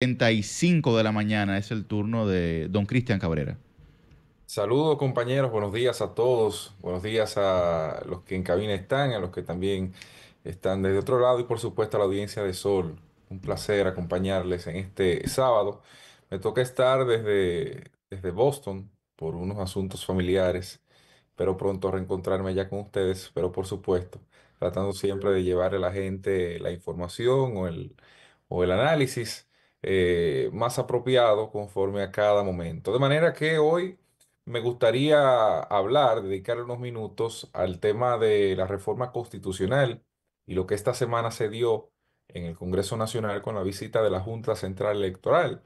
35 de la mañana es el turno de don Cristian Cabrera. Saludos compañeros, buenos días a todos, buenos días a los que en cabina están, a los que también están desde otro lado y por supuesto a la audiencia de Sol. Un placer acompañarles en este sábado. Me toca estar desde, desde Boston por unos asuntos familiares, pero pronto reencontrarme ya con ustedes, pero por supuesto tratando siempre de llevar a la gente la información o el, o el análisis eh, más apropiado conforme a cada momento. De manera que hoy me gustaría hablar, dedicar unos minutos al tema de la reforma constitucional y lo que esta semana se dio en el Congreso Nacional con la visita de la Junta Central Electoral.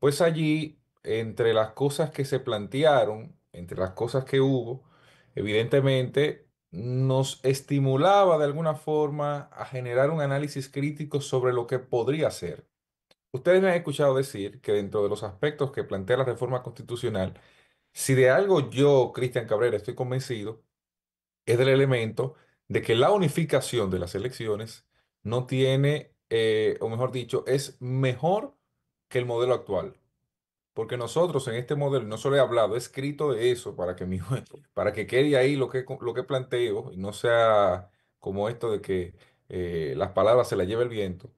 Pues allí, entre las cosas que se plantearon, entre las cosas que hubo, evidentemente nos estimulaba de alguna forma a generar un análisis crítico sobre lo que podría ser Ustedes me han escuchado decir que dentro de los aspectos que plantea la reforma constitucional, si de algo yo, Cristian Cabrera, estoy convencido, es del elemento de que la unificación de las elecciones no tiene, eh, o mejor dicho, es mejor que el modelo actual. Porque nosotros en este modelo, no solo he hablado, he escrito de eso para que, mi, para que quede ahí lo que, lo que planteo y no sea como esto de que eh, las palabras se las lleve el viento.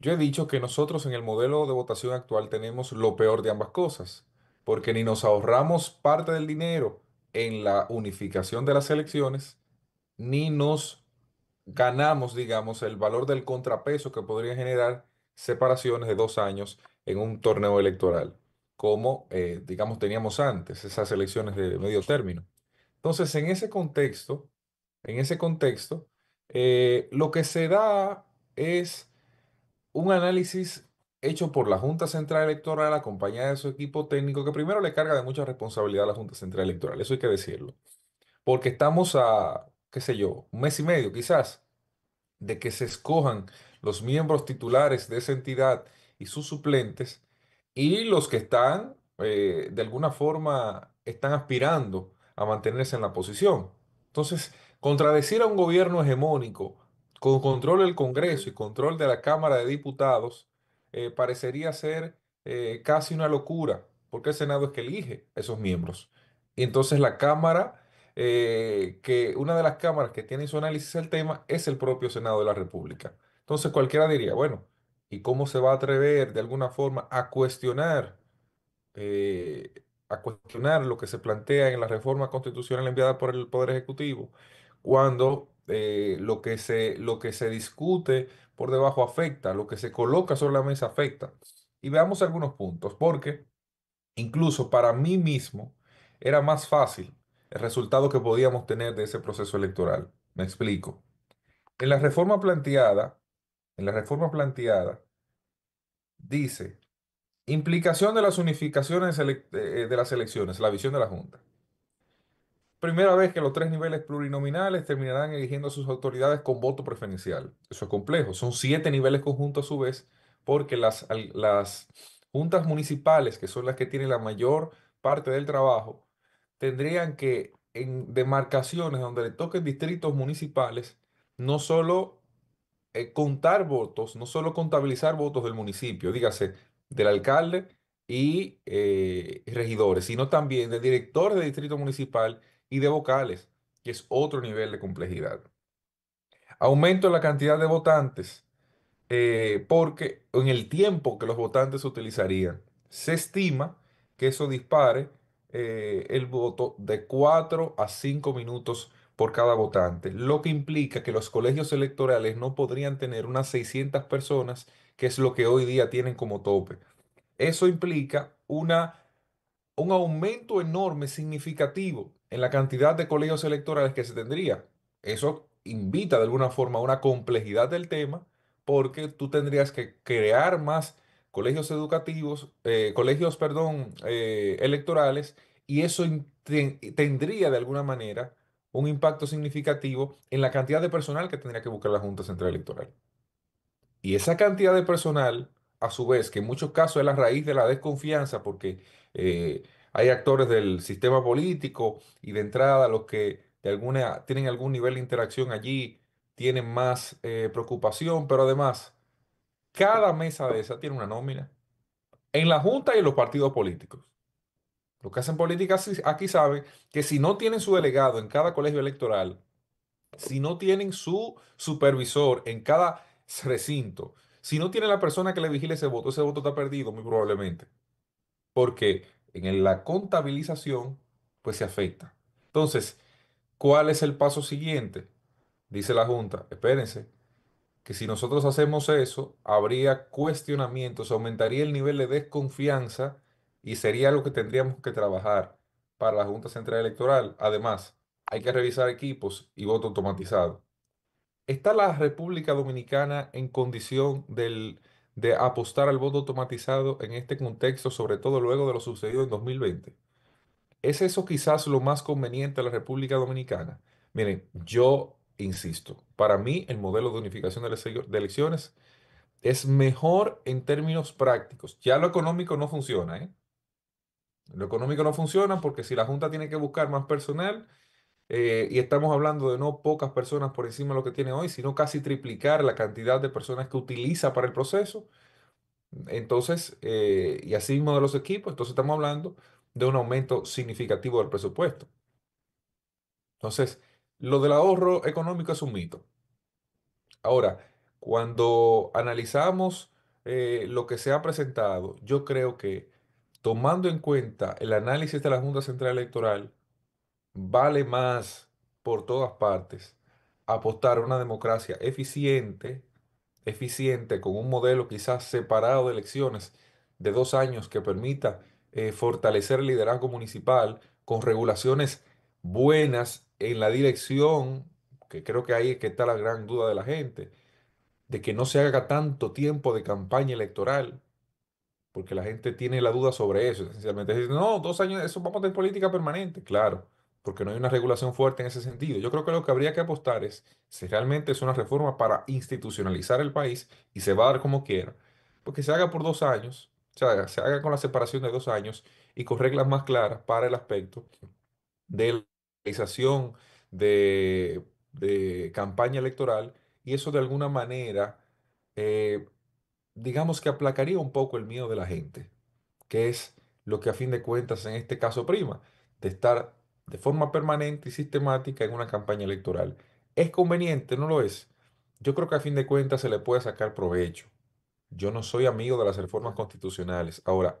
Yo he dicho que nosotros en el modelo de votación actual tenemos lo peor de ambas cosas, porque ni nos ahorramos parte del dinero en la unificación de las elecciones, ni nos ganamos, digamos, el valor del contrapeso que podría generar separaciones de dos años en un torneo electoral, como, eh, digamos, teníamos antes, esas elecciones de medio término. Entonces, en ese contexto, en ese contexto, eh, lo que se da es un análisis hecho por la Junta Central Electoral acompañada de su equipo técnico, que primero le carga de mucha responsabilidad a la Junta Central Electoral, eso hay que decirlo, porque estamos a, qué sé yo, un mes y medio quizás de que se escojan los miembros titulares de esa entidad y sus suplentes y los que están, eh, de alguna forma, están aspirando a mantenerse en la posición. Entonces, contradecir a un gobierno hegemónico con control del Congreso y control de la Cámara de Diputados, eh, parecería ser eh, casi una locura, porque el Senado es que elige esos miembros. Y entonces la Cámara, eh, que una de las cámaras que tiene su análisis del tema es el propio Senado de la República. Entonces cualquiera diría, bueno, ¿y cómo se va a atrever de alguna forma a cuestionar, a cuestionar lo que se plantea en la reforma constitucional enviada por el Poder Ejecutivo cuando eh, lo, que se, lo que se discute por debajo afecta, lo que se coloca sobre la mesa afecta. Y veamos algunos puntos, porque incluso para mí mismo era más fácil el resultado que podíamos tener de ese proceso electoral. Me explico. En en la reforma planteada, dice implicación de las unificaciones eh, de las elecciones, la visión de la Junta. Primera vez que los tres niveles plurinominales terminarán eligiendo a sus autoridades con voto preferencial. Eso es complejo. Son siete niveles conjuntos a su vez, porque las, juntas municipales, que son las que tienen la mayor parte del trabajo, tendrían que, en demarcaciones donde le toquen distritos municipales, no solo eh, contar votos, no solo contabilizar votos del municipio, dígase, del alcalde y eh, regidores, sino también del director de distrito municipal y de vocales, que es otro nivel de complejidad. Aumento en la cantidad de votantes, eh, porque en el tiempo que los votantes utilizarían, se estima que eso dispare eh, el voto de 4 a 5 minutos por cada votante, lo que implica que los colegios electorales no podrían tener unas 600 personas, que es lo que hoy día tienen como tope. Eso implica una, un aumento enorme, significativo en la cantidad de colegios electorales que se tendría. Eso invita de alguna forma a una complejidad del tema porque tú tendrías que crear más colegios educativos, eh, colegios, perdón, eh, electorales y eso tendría de alguna manera un impacto significativo en la cantidad de personal que tendría que buscar la Junta Central Electoral. Y esa cantidad de personal, a su vez, que en muchos casos es la raíz de la desconfianza, porque eh, hay actores del sistema político y de entrada los que de alguna, tienen algún nivel de interacción allí tienen más eh, preocupación, pero además cada mesa de esa tiene una nómina en la Junta y en los partidos políticos. Los que hacen política aquí saben que si no tienen su delegado en cada colegio electoral, si no tienen su supervisor en cada recinto, si no tienen la persona que le vigile ese voto, ese voto está perdido muy probablemente. Porque en la contabilización, pues se afecta. Entonces, ¿cuál es el paso siguiente? Dice la Junta, espérense, que si nosotros hacemos eso, habría cuestionamientos, aumentaría el nivel de desconfianza y sería lo que tendríamos que trabajar para la Junta Central Electoral. Además, hay que revisar equipos y voto automatizado. ¿Está la República Dominicana en condición del de apostar al voto automatizado en este contexto, sobre todo luego de lo sucedido en 2020? ¿Es eso quizás lo más conveniente a la República Dominicana? Miren, yo insisto, para mí el modelo de unificación de elecciones es mejor en términos prácticos. Ya lo económico no funciona, ¿eh? Lo económico no funciona porque si la Junta tiene que buscar más personal, eh, y estamos hablando de no pocas personas por encima de lo que tiene hoy, sino casi triplicar la cantidad de personas que utiliza para el proceso. Entonces, eh, y así mismo de los equipos, entonces estamos hablando de un aumento significativo del presupuesto. Entonces, lo del ahorro económico es un mito. Ahora, cuando analizamos eh, lo que se ha presentado, yo creo que tomando en cuenta el análisis de la Junta Central Electoral, vale más por todas partes apostar a una democracia eficiente, eficiente, con un modelo quizás separado de elecciones de dos años que permita eh, fortalecer el liderazgo municipal con regulaciones buenas en la dirección, que creo que ahí es que está la gran duda de la gente, de que no se haga tanto tiempo de campaña electoral, porque la gente tiene la duda sobre eso, esencialmente. no, dos años, eso vamos a tener política permanente, claro porque no hay una regulación fuerte en ese sentido. Yo creo que lo que habría que apostar es si realmente es una reforma para institucionalizar el país y se va a dar como quiera, porque pues se haga por dos años, se haga, con la separación de dos años y con reglas más claras para el aspecto de la realización de, campaña electoral y eso de alguna manera, eh, digamos que aplacaría un poco el miedo de la gente, que es lo que a fin de cuentas en este caso prima, de estar de forma permanente y sistemática en una campaña electoral. ¿Es conveniente? No lo es. Yo creo que a fin de cuentas se le puede sacar provecho. Yo no soy amigo de las reformas constitucionales. Ahora,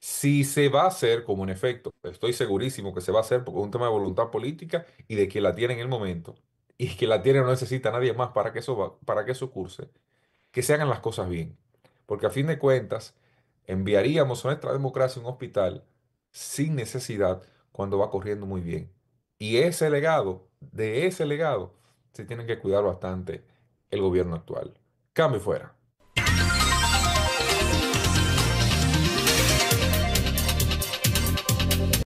si se va a hacer, como en efecto, estoy segurísimo que se va a hacer porque es un tema de voluntad política y de que la tiene en el momento, y que la tiene no necesita nadie más para que eso, para que eso curse, que se hagan las cosas bien. Porque a fin de cuentas, enviaríamos a nuestra democracia a un hospital sin necesidad cuando va corriendo muy bien. Y ese legado, de ese legado, se tiene que cuidar bastante el gobierno actual. Cambio fuera.